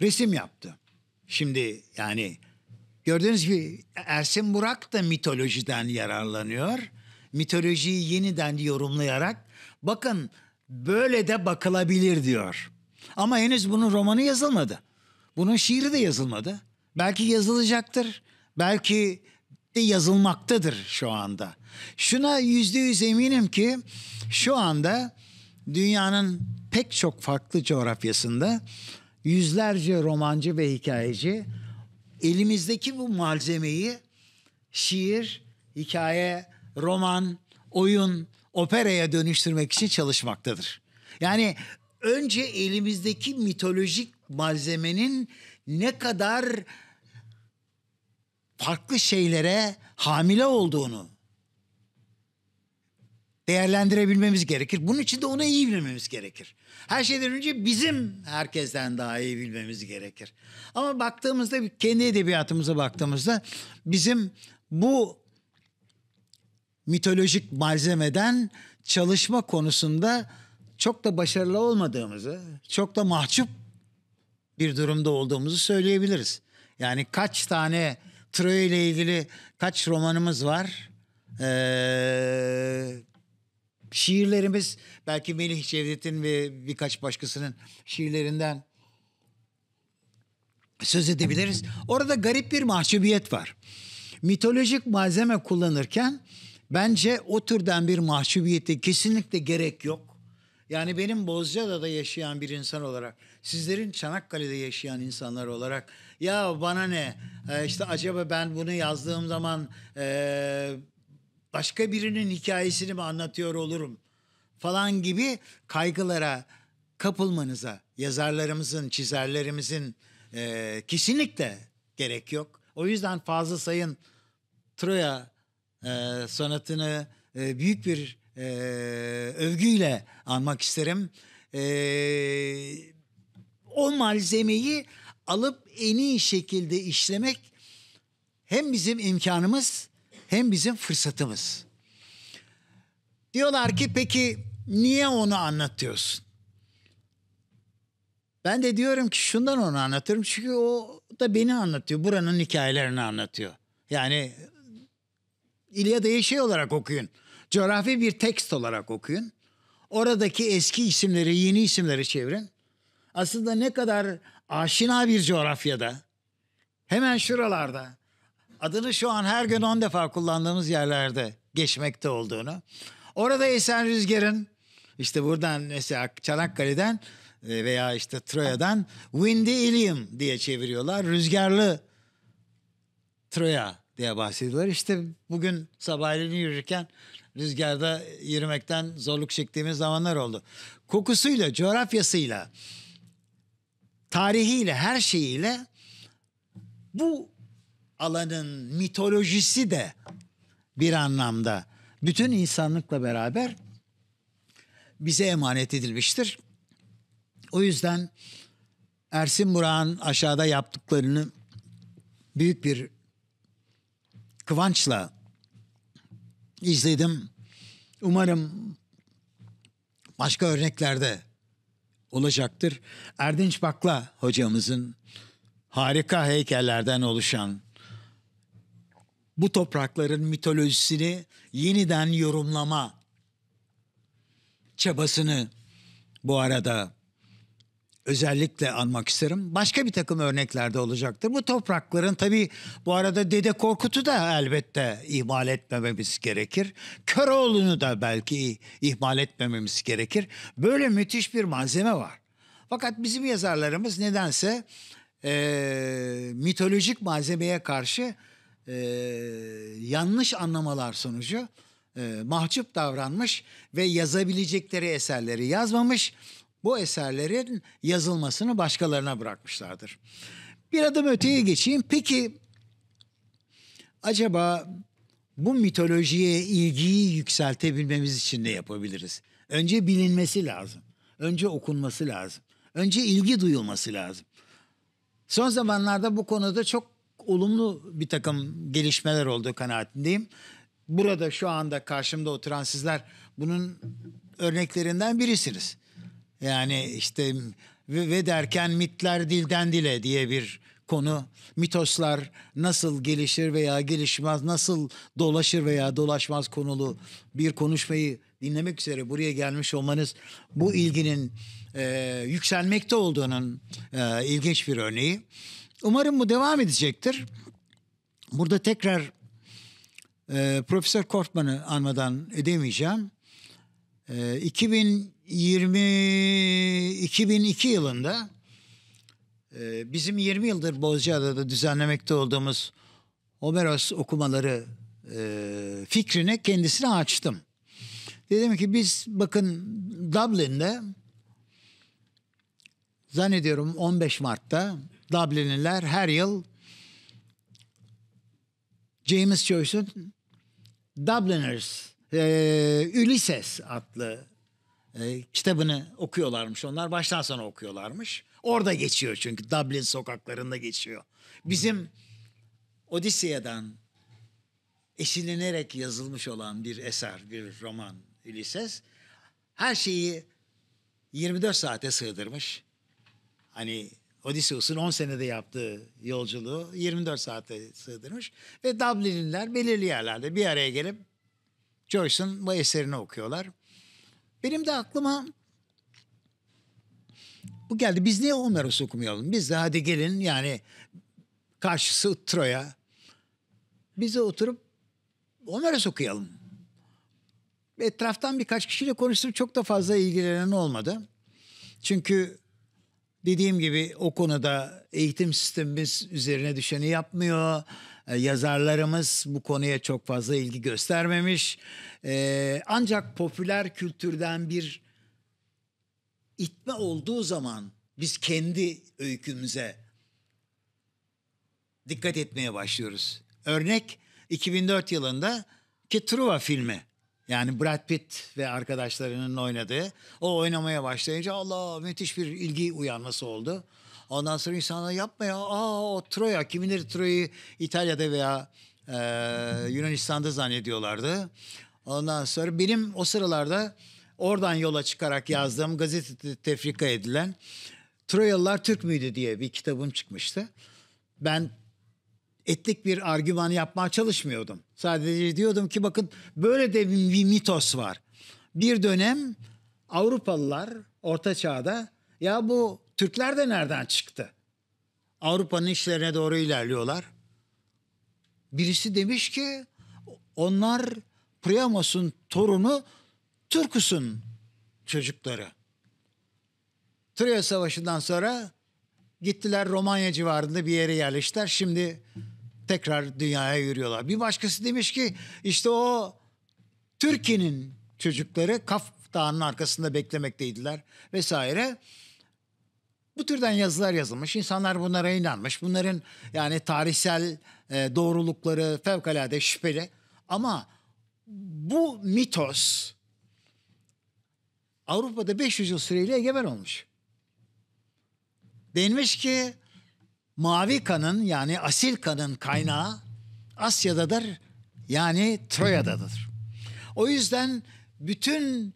resim yaptı. Şimdi yani gördüğünüz gibi Ersin Burak da mitolojiden yararlanıyor. Mitolojiyi yeniden yorumlayarak bakın böyle de bakılabilir diyor. Ama henüz bunun romanı yazılmadı. Bunun şiiri de yazılmadı. Belki yazılacaktır. Belki de yazılmaktadır şu anda. Şuna yüzde yüz eminim ki şu anda dünyanın pek çok farklı coğrafyasında yüzlerce romancı ve hikayeci elimizdeki bu malzemeyi şiir, hikaye, roman, oyun, operaya dönüştürmek için çalışmaktadır. Yani önce elimizdeki mitolojik malzemenin ne kadar farklı şeylere hamile olduğunu değerlendirebilmemiz gerekir. Bunun için de onu iyi bilmemiz gerekir. Her şeyden önce bizim herkesten daha iyi bilmemiz gerekir. Ama baktığımızda kendi edebiyatımıza baktığımızda bizim bu mitolojik malzemeden çalışma konusunda çok da başarılı olmadığımızı, çok da mahcup bir durumda olduğumuzu söyleyebiliriz. Yani kaç tane Troy ile ilgili kaç romanımız var? Ee, şiirlerimiz belki Melih Cevdet'in ve birkaç başkasının şiirlerinden söz edebiliriz. Orada garip bir mahcubiyet var. Mitolojik malzeme kullanırken Bence o türden bir mahcubiyete kesinlikle gerek yok. Yani benim Bozcaada'da yaşayan bir insan olarak, sizlerin Çanakkale'de yaşayan insanlar olarak ya bana ne işte acaba ben bunu yazdığım zaman e, başka birinin hikayesini mi anlatıyor olurum falan gibi kaygılara kapılmanıza yazarlarımızın, çizerlerimizin e, kesinlikle gerek yok. O yüzden fazla Say'ın Troya e, sanatını e, büyük bir e, övgüyle anmak isterim. E, o malzemeyi alıp en iyi şekilde işlemek hem bizim imkanımız hem bizim fırsatımız. Diyorlar ki peki niye onu anlatıyorsun? Ben de diyorum ki şundan onu anlatırım çünkü o da beni anlatıyor. Buranın hikayelerini anlatıyor. Yani İlya diye şey olarak okuyun. Coğrafi bir tekst olarak okuyun. Oradaki eski isimleri, yeni isimleri çevirin. Aslında ne kadar aşina bir coğrafyada, hemen şuralarda, adını şu an her gün on defa kullandığımız yerlerde geçmekte olduğunu. Orada esen rüzgarın işte buradan mesela Çanakkale'den e, veya işte Troya'dan Windy Ilium diye çeviriyorlar. Rüzgarlı Troya diye bahsediyorlar. İşte bugün sabahleyin yürürken rüzgarda yürümekten zorluk çektiğimiz zamanlar oldu. Kokusuyla, coğrafyasıyla, tarihiyle, her şeyiyle bu alanın mitolojisi de bir anlamda bütün insanlıkla beraber bize emanet edilmiştir. O yüzden Ersin Burak'ın aşağıda yaptıklarını büyük bir kıvançla izledim. Umarım başka örneklerde olacaktır. Erdinç Bakla hocamızın harika heykellerden oluşan bu toprakların mitolojisini yeniden yorumlama çabasını bu arada özellikle anmak isterim. Başka bir takım örneklerde olacaktır. Bu toprakların tabii bu arada Dede Korkut'u da elbette ihmal etmememiz gerekir. Köroğlu'nu da belki ihmal etmememiz gerekir. Böyle müthiş bir malzeme var. Fakat bizim yazarlarımız nedense e, mitolojik malzemeye karşı e, yanlış anlamalar sonucu e, mahcup davranmış ve yazabilecekleri eserleri yazmamış bu eserlerin yazılmasını başkalarına bırakmışlardır. Bir adım öteye geçeyim. Peki acaba bu mitolojiye ilgiyi yükseltebilmemiz için ne yapabiliriz? Önce bilinmesi lazım. Önce okunması lazım. Önce ilgi duyulması lazım. Son zamanlarda bu konuda çok olumlu bir takım gelişmeler olduğu kanaatindeyim. Burada şu anda karşımda oturan sizler bunun örneklerinden birisiniz. Yani işte ve, ve derken mitler dilden dile diye bir konu. Mitoslar nasıl gelişir veya gelişmez, nasıl dolaşır veya dolaşmaz konulu bir konuşmayı dinlemek üzere buraya gelmiş olmanız bu ilginin e, yükselmekte olduğunun e, ilginç bir örneği. Umarım bu devam edecektir. Burada tekrar e, Profesör Kortman'ı anmadan edemeyeceğim. 2020 ee, 2002 yılında e, bizim 20 yıldır Bozcaada'da düzenlemekte olduğumuz Homeros okumaları e, fikrine kendisine açtım. Dedim ki biz bakın Dublin'de zannediyorum 15 Mart'ta Dublinliler her yıl James Joyce'un Dubliners e, ee, Ülises adlı e, kitabını okuyorlarmış onlar. Baştan sona okuyorlarmış. Orada geçiyor çünkü Dublin sokaklarında geçiyor. Bizim Odisea'dan esinlenerek yazılmış olan bir eser, bir roman Ülises. Her şeyi 24 saate sığdırmış. Hani Odysseus'un 10 senede yaptığı yolculuğu 24 saate sığdırmış. Ve Dublinliler belirli yerlerde bir araya gelip Joyce'ın bu eserini okuyorlar. Benim de aklıma bu geldi. Biz niye Homeros'u okumayalım? Biz de hadi gelin yani karşısı Troya. Biz de oturup Homeros okuyalım. Etraftan birkaç kişiyle konuştum. Çok da fazla ilgilenen olmadı. Çünkü dediğim gibi o konuda eğitim sistemimiz üzerine düşeni yapmıyor. E, yazarlarımız bu konuya çok fazla ilgi göstermemiş. E, ancak popüler kültürden bir itme olduğu zaman biz kendi öykümüze dikkat etmeye başlıyoruz. Örnek 2004 yılında ki Truva filmi. Yani Brad Pitt ve arkadaşlarının oynadığı. O oynamaya başlayınca Allah müthiş bir ilgi uyanması oldu. Ondan sonra insanlar yapma ya. Aa o Troya. Kimileri Troya'yı İtalya'da veya e, Yunanistan'da zannediyorlardı. Ondan sonra benim o sıralarda oradan yola çıkarak yazdığım gazetede tefrika edilen Troyalılar Türk müydü diye bir kitabım çıkmıştı. Ben etlik bir argüman yapmaya çalışmıyordum. Sadece diyordum ki bakın böyle de bir mitos var. Bir dönem Avrupalılar orta çağda ya bu Türkler de nereden çıktı? Avrupa'nın işlerine doğru ilerliyorlar. Birisi demiş ki onlar Priamos'un torunu Turkus'un çocukları. Troya Savaşı'ndan sonra gittiler Romanya civarında bir yere yerleştiler. Şimdi tekrar dünyaya yürüyorlar. Bir başkası demiş ki işte o Türkiye'nin çocukları Kaf Dağı'nın arkasında beklemekteydiler vesaire bu türden yazılar yazılmış. insanlar bunlara inanmış. Bunların yani tarihsel e, doğrulukları fevkalade şüpheli. Ama bu mitos Avrupa'da 500 yıl süreyle egemen olmuş. Denmiş ki mavi kanın yani asil kanın kaynağı Asya'dadır yani Troya'dadır. O yüzden bütün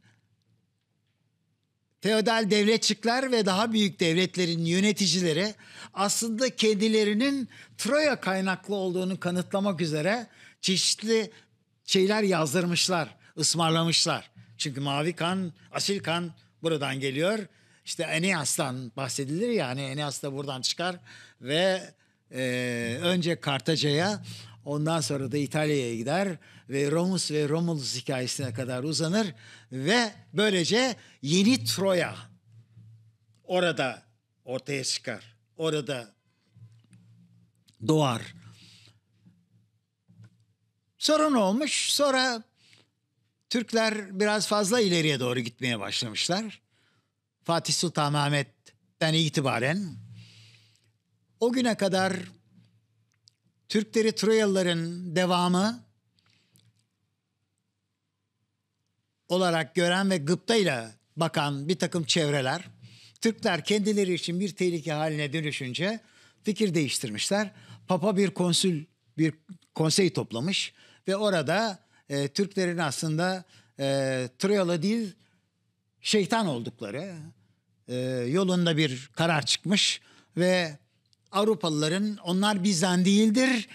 feodal devletçikler ve daha büyük devletlerin yöneticileri aslında kendilerinin Troya kaynaklı olduğunu kanıtlamak üzere çeşitli şeyler yazdırmışlar, ısmarlamışlar. Çünkü mavi kan, asil kan buradan geliyor. İşte Eneas'tan bahsedilir ya hani Eneas da buradan çıkar ve e, önce Kartaca'ya Ondan sonra da İtalya'ya gider ve Romus ve Romulus hikayesine kadar uzanır ve böylece yeni Troya orada ortaya çıkar. Orada doğar. Sonra ne olmuş? Sonra Türkler biraz fazla ileriye doğru gitmeye başlamışlar. Fatih Sultan Mehmet'ten itibaren o güne kadar Türkleri Troyalıların devamı olarak gören ve gıptayla bakan bir takım çevreler Türkler kendileri için bir tehlike haline dönüşünce fikir değiştirmişler. Papa bir konsül bir konsey toplamış ve orada e, Türklerin aslında e, Troyalı değil şeytan oldukları e, yolunda bir karar çıkmış ve Avrupalıların onlar bizden değildir,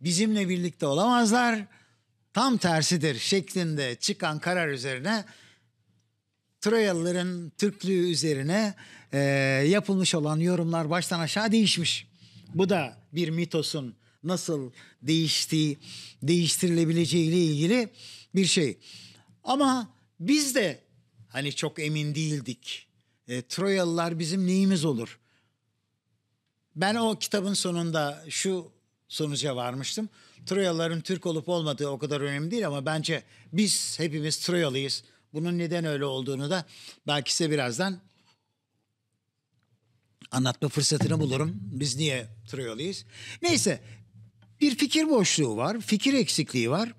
bizimle birlikte olamazlar, tam tersidir şeklinde çıkan karar üzerine Troyalıların Türklüğü üzerine e, yapılmış olan yorumlar baştan aşağı değişmiş. Bu da bir mitosun nasıl değiştiği, değiştirilebileceği ile ilgili bir şey. Ama biz de hani çok emin değildik. E, Troyalılar bizim neyimiz olur? Ben o kitabın sonunda şu sonuca varmıştım. Troyalıların Türk olup olmadığı o kadar önemli değil ama bence biz hepimiz Troyalıyız. Bunun neden öyle olduğunu da belki size birazdan anlatma fırsatını bulurum. Biz niye Troyalıyız? Neyse bir fikir boşluğu var, fikir eksikliği var.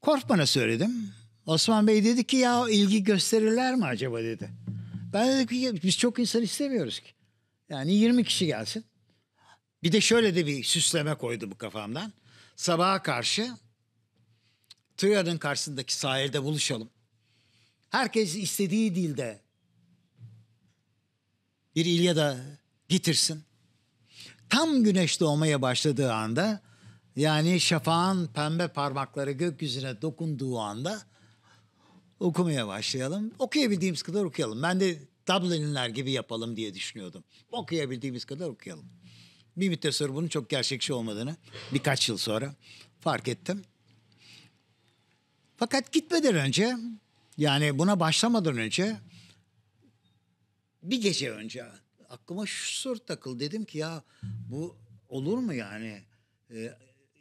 Korkman'a söyledim. Osman Bey dedi ki ya ilgi gösterirler mi acaba dedi. Ben dedim ki biz çok insan istemiyoruz ki. Yani 20 kişi gelsin. Bir de şöyle de bir süsleme koydu bu kafamdan. Sabaha karşı TÜYA'nın karşısındaki sahilde buluşalım. Herkes istediği dilde bir İlyada getirsin. Tam güneş doğmaya başladığı anda yani şafağın pembe parmakları gökyüzüne dokunduğu anda okumaya başlayalım. Okuyabildiğimiz kadar okuyalım. Ben de Dublin'ler gibi yapalım diye düşünüyordum. Okuyabildiğimiz kadar okuyalım. Bir müddet sonra bunun çok gerçekçi olmadığını birkaç yıl sonra fark ettim. Fakat gitmeden önce yani buna başlamadan önce bir gece önce aklıma şu soru takıl dedim ki ya bu olur mu yani ee,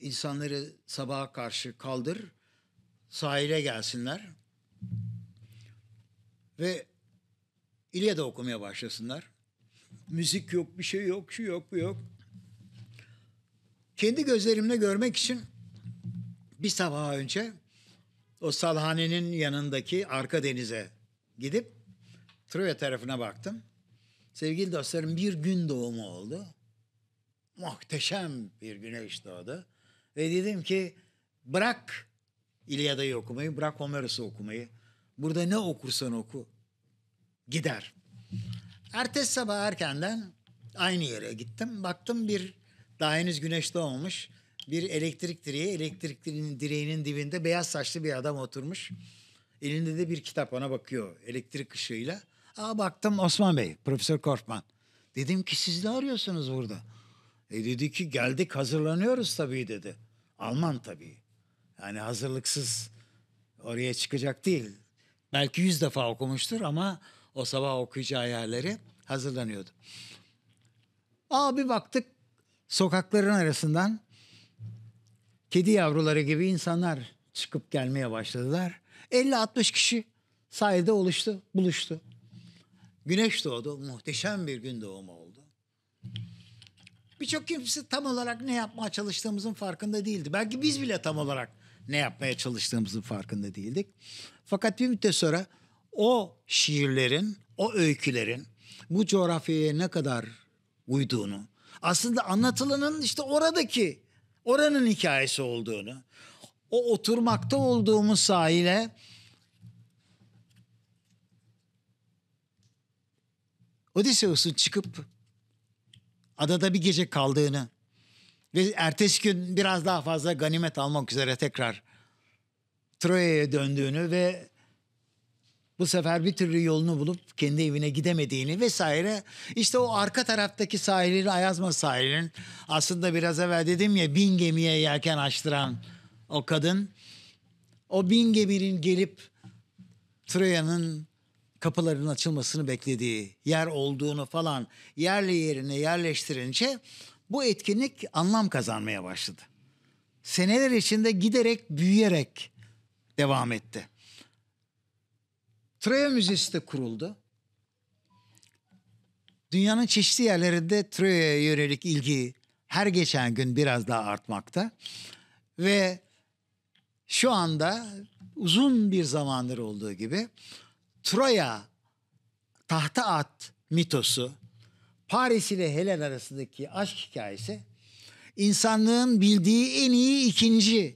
insanları sabaha karşı kaldır sahile gelsinler ve İlyada okumaya başlasınlar. Müzik yok, bir şey yok, şu yok, bu yok. Kendi gözlerimle görmek için bir sabah önce o salhanenin yanındaki arka denize gidip Troya tarafına baktım. Sevgili dostlarım bir gün doğumu oldu. Muhteşem bir güneş doğdu. Ve dedim ki bırak İlyada'yı okumayı, bırak Homeros'u okumayı. Burada ne okursan oku gider. Ertesi sabah erkenden aynı yere gittim. Baktım bir daha henüz güneş doğmamış bir elektrik direği elektrik direğinin dibinde beyaz saçlı bir adam oturmuş. Elinde de bir kitap ona bakıyor elektrik ışığıyla. Aa baktım Osman Bey, Profesör Korkman. Dedim ki siz ne arıyorsunuz burada? E dedi ki geldik hazırlanıyoruz tabii dedi. Alman tabii. Yani hazırlıksız oraya çıkacak değil. Belki yüz defa okumuştur ama o sabah okuyacağı yerleri hazırlanıyordu. Aa bir baktık sokakların arasından kedi yavruları gibi insanlar çıkıp gelmeye başladılar. 50-60 kişi sahilde oluştu, buluştu. Güneş doğdu, muhteşem bir gün doğumu oldu. Birçok kimse tam olarak ne yapmaya çalıştığımızın farkında değildi. Belki biz bile tam olarak ne yapmaya çalıştığımızın farkında değildik. Fakat bir müddet sonra o şiirlerin, o öykülerin bu coğrafyaya ne kadar uyduğunu, aslında anlatılanın işte oradaki, oranın hikayesi olduğunu, o oturmakta olduğumuz sahile Odysseus'un çıkıp adada bir gece kaldığını ve ertesi gün biraz daha fazla ganimet almak üzere tekrar Troya'ya döndüğünü ve bu sefer bir türlü yolunu bulup kendi evine gidemediğini vesaire. İşte o arka taraftaki sahilin Ayazma sahilin aslında biraz evvel dedim ya bin gemiye yelken açtıran o kadın. O bin geminin gelip Troya'nın kapılarının açılmasını beklediği yer olduğunu falan yerle yerine yerleştirince bu etkinlik anlam kazanmaya başladı. Seneler içinde giderek büyüyerek devam etti. Troya Müzesi de kuruldu. Dünyanın çeşitli yerlerinde Troya'ya yönelik ilgi her geçen gün biraz daha artmakta. Ve şu anda uzun bir zamandır olduğu gibi Troya tahta at mitosu, Paris ile Helen arasındaki aşk hikayesi insanlığın bildiği en iyi ikinci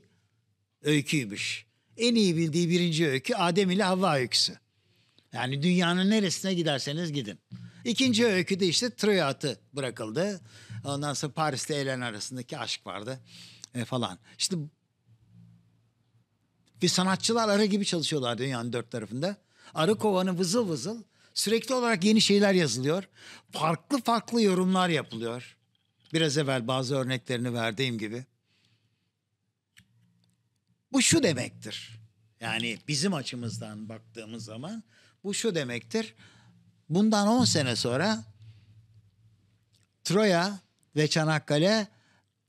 öyküymüş. En iyi bildiği birinci öykü Adem ile Havva öyküsü. Yani dünyanın neresine giderseniz gidin. İkinci öykü de işte Triyat'ı bırakıldı. Ondan sonra Paris'te Elen arasındaki aşk vardı e, falan. İşte bir sanatçılar arı gibi çalışıyorlar dünyanın dört tarafında. Arı kovanı vızıl vızıl sürekli olarak yeni şeyler yazılıyor. Farklı farklı yorumlar yapılıyor. Biraz evvel bazı örneklerini verdiğim gibi. Bu şu demektir. Yani bizim açımızdan baktığımız zaman bu şu demektir. Bundan 10 sene sonra Troya ve Çanakkale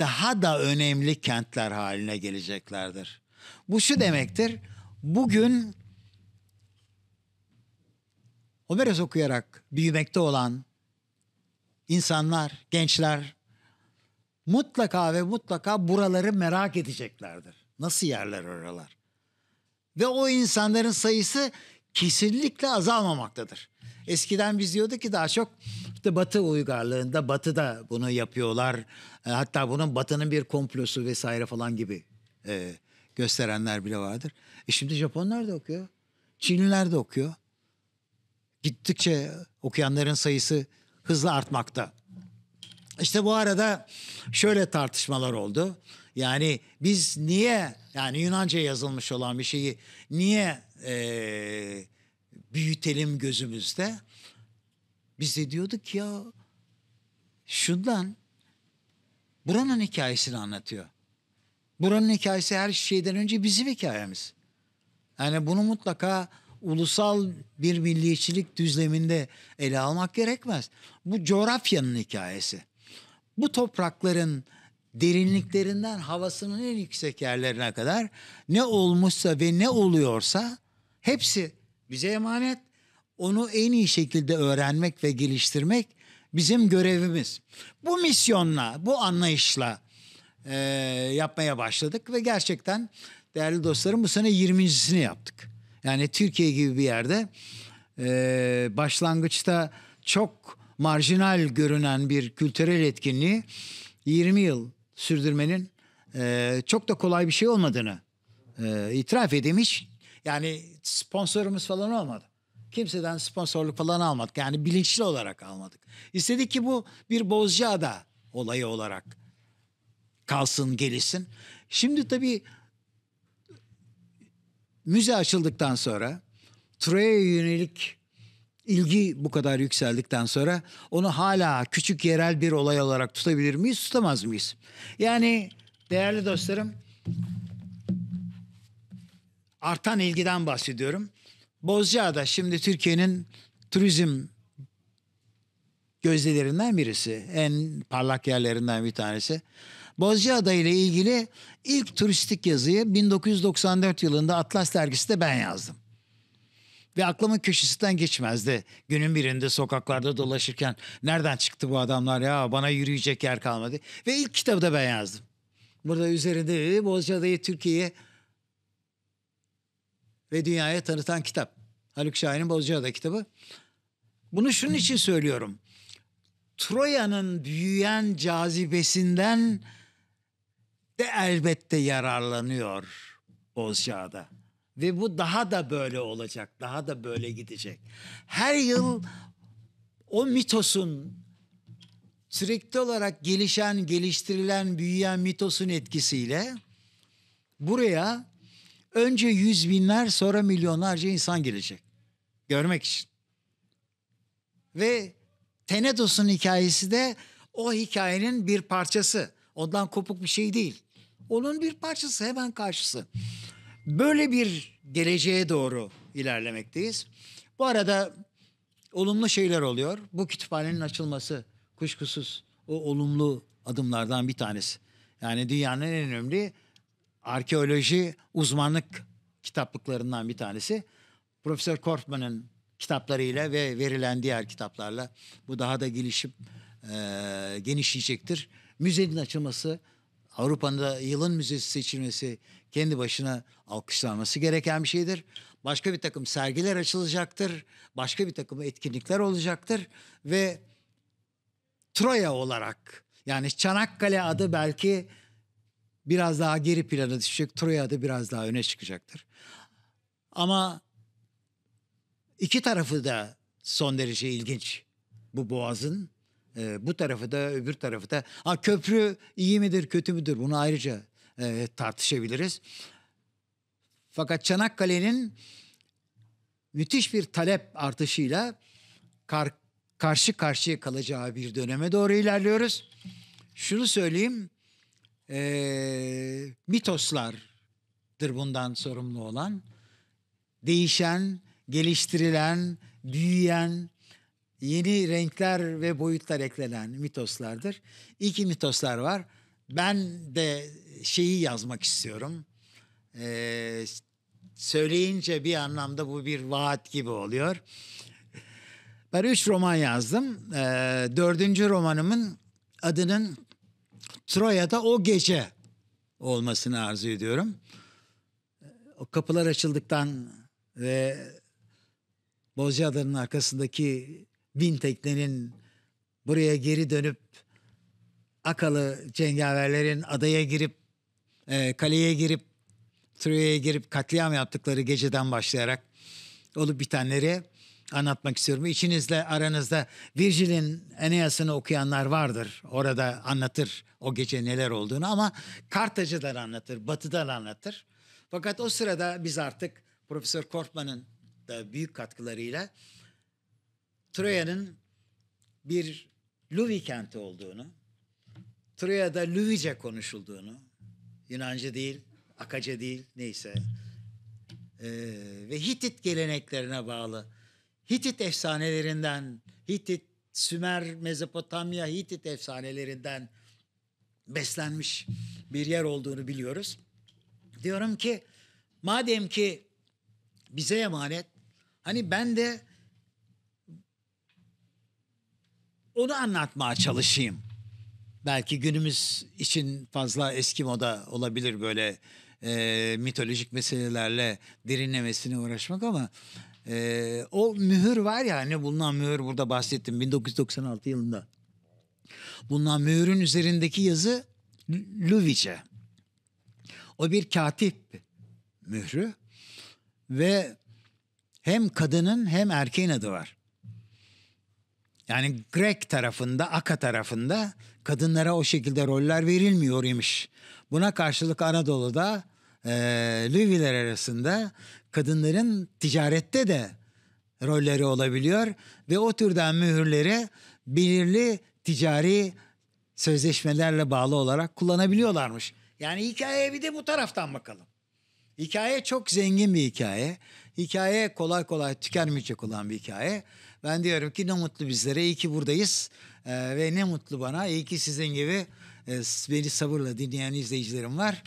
daha da önemli kentler haline geleceklerdir. Bu şu demektir. Bugün Homeros okuyarak büyümekte olan insanlar, gençler mutlaka ve mutlaka buraları merak edeceklerdir. Nasıl yerler oralar? Ve o insanların sayısı kesinlikle azalmamaktadır. Eskiden biz diyorduk ki daha çok işte Batı uygarlığında Batı'da bunu yapıyorlar. E, hatta bunun Batı'nın bir komplosu vesaire falan gibi e, gösterenler bile vardır. E şimdi Japonlar da okuyor. Çinliler de okuyor. Gittikçe okuyanların sayısı hızla artmakta. İşte bu arada şöyle tartışmalar oldu. Yani biz niye yani Yunanca yazılmış olan bir şeyi niye e, büyütelim gözümüzde. Biz de diyorduk ya şundan buranın hikayesini anlatıyor. Buranın hikayesi her şeyden önce bizim hikayemiz. Yani bunu mutlaka ulusal bir milliyetçilik düzleminde ele almak gerekmez. Bu coğrafyanın hikayesi. Bu toprakların derinliklerinden havasının en yüksek yerlerine kadar ne olmuşsa ve ne oluyorsa Hepsi bize emanet. Onu en iyi şekilde öğrenmek ve geliştirmek bizim görevimiz. Bu misyonla, bu anlayışla e, yapmaya başladık ve gerçekten değerli dostlarım bu sene 20.sini yaptık. Yani Türkiye gibi bir yerde e, başlangıçta çok marjinal görünen bir kültürel etkinliği 20 yıl sürdürmenin e, çok da kolay bir şey olmadığını e, itiraf edeyim. Hiç yani sponsorumuz falan olmadı. Kimseden sponsorluk falan almadık. Yani bilinçli olarak almadık. İstedik ki bu bir Bozcaada olayı olarak kalsın, gelişsin. Şimdi tabii müze açıldıktan sonra Troya'ya yönelik ilgi bu kadar yükseldikten sonra onu hala küçük yerel bir olay olarak tutabilir miyiz, tutamaz mıyız? Yani değerli dostlarım artan ilgiden bahsediyorum. Bozcaada şimdi Türkiye'nin turizm gözdelerinden birisi. En parlak yerlerinden bir tanesi. Bozcaada ile ilgili ilk turistik yazıyı 1994 yılında Atlas dergisinde ben yazdım. Ve aklımın köşesinden geçmezdi. Günün birinde sokaklarda dolaşırken nereden çıktı bu adamlar ya bana yürüyecek yer kalmadı. Ve ilk kitabı da ben yazdım. Burada üzerinde Bozcaada'yı Türkiye'ye ve dünyaya tanıtan kitap. Haluk Şahin'in Bozcaada kitabı. Bunu şunun için söylüyorum. Troya'nın büyüyen cazibesinden de elbette yararlanıyor Bozcaada. Ve bu daha da böyle olacak, daha da böyle gidecek. Her yıl o mitosun sürekli olarak gelişen, geliştirilen, büyüyen mitosun etkisiyle buraya Önce yüz binler sonra milyonlarca insan gelecek. Görmek için. Ve Tenedos'un hikayesi de o hikayenin bir parçası. Ondan kopuk bir şey değil. Onun bir parçası hemen karşısı. Böyle bir geleceğe doğru ilerlemekteyiz. Bu arada olumlu şeyler oluyor. Bu kütüphanenin açılması kuşkusuz o olumlu adımlardan bir tanesi. Yani dünyanın en önemli arkeoloji uzmanlık kitaplıklarından bir tanesi. Profesör Kortman'ın kitaplarıyla ve verilen diğer kitaplarla bu daha da gelişip e, genişleyecektir. Müzenin açılması, Avrupa'nın yılın müzesi seçilmesi kendi başına alkışlanması gereken bir şeydir. Başka bir takım sergiler açılacaktır. Başka bir takım etkinlikler olacaktır. Ve Troya olarak yani Çanakkale adı belki biraz daha geri plana düşecek. Troya da biraz daha öne çıkacaktır. Ama iki tarafı da son derece ilginç bu boğazın. E, bu tarafı da öbür tarafı da. Ha, köprü iyi midir kötü müdür bunu ayrıca e, tartışabiliriz. Fakat Çanakkale'nin müthiş bir talep artışıyla kar, karşı karşıya kalacağı bir döneme doğru ilerliyoruz. Şunu söyleyeyim, e, mitoslardır bundan sorumlu olan. Değişen, geliştirilen, büyüyen, yeni renkler ve boyutlar eklenen mitoslardır. İki mitoslar var. Ben de şeyi yazmak istiyorum. Ee, söyleyince bir anlamda bu bir vaat gibi oluyor. Ben üç roman yazdım. Ee, dördüncü romanımın adının Troya'da o gece olmasını arzu ediyorum. O kapılar açıldıktan ve Bozcaada'nın arkasındaki bin teknenin buraya geri dönüp Akalı cengaverlerin adaya girip e, kaleye girip Troya'ya girip katliam yaptıkları geceden başlayarak olup bitenleri anlatmak istiyorum. İçinizle aranızda Virgil'in Eneas'ını okuyanlar vardır. Orada anlatır o gece neler olduğunu ama Kartacı'dan anlatır, Batı'dan anlatır. Fakat o sırada biz artık Profesör Kortman'ın da büyük katkılarıyla Troya'nın bir Luvi kenti olduğunu, Troya'da Luvice konuşulduğunu, Yunanca değil, Akaca değil neyse ee, ve Hitit geleneklerine bağlı Hitit efsanelerinden, Hitit, Sümer, Mezopotamya, Hitit efsanelerinden beslenmiş bir yer olduğunu biliyoruz. Diyorum ki madem ki bize emanet hani ben de onu anlatmaya çalışayım. Belki günümüz için fazla eski moda olabilir böyle e, mitolojik meselelerle derinlemesine uğraşmak ama e, o mühür var ya hani bulunan mühür burada bahsettim 1996 yılında Bulunan mührün üzerindeki yazı Luvice. O bir katip mührü ve hem kadının hem erkeğin adı var. Yani Grek tarafında, Aka tarafında kadınlara o şekilde roller verilmiyor imiş. Buna karşılık Anadolu'da e, Lüviler arasında kadınların ticarette de rolleri olabiliyor ve o türden mühürleri belirli ticari sözleşmelerle bağlı olarak kullanabiliyorlarmış. Yani hikayeye bir de bu taraftan bakalım. Hikaye çok zengin bir hikaye. Hikaye kolay kolay tükenmeyecek olan bir hikaye. Ben diyorum ki ne mutlu bizlere, iyi ki buradayız. Ee, ve ne mutlu bana, iyi ki sizin gibi e, beni sabırla dinleyen izleyicilerim var.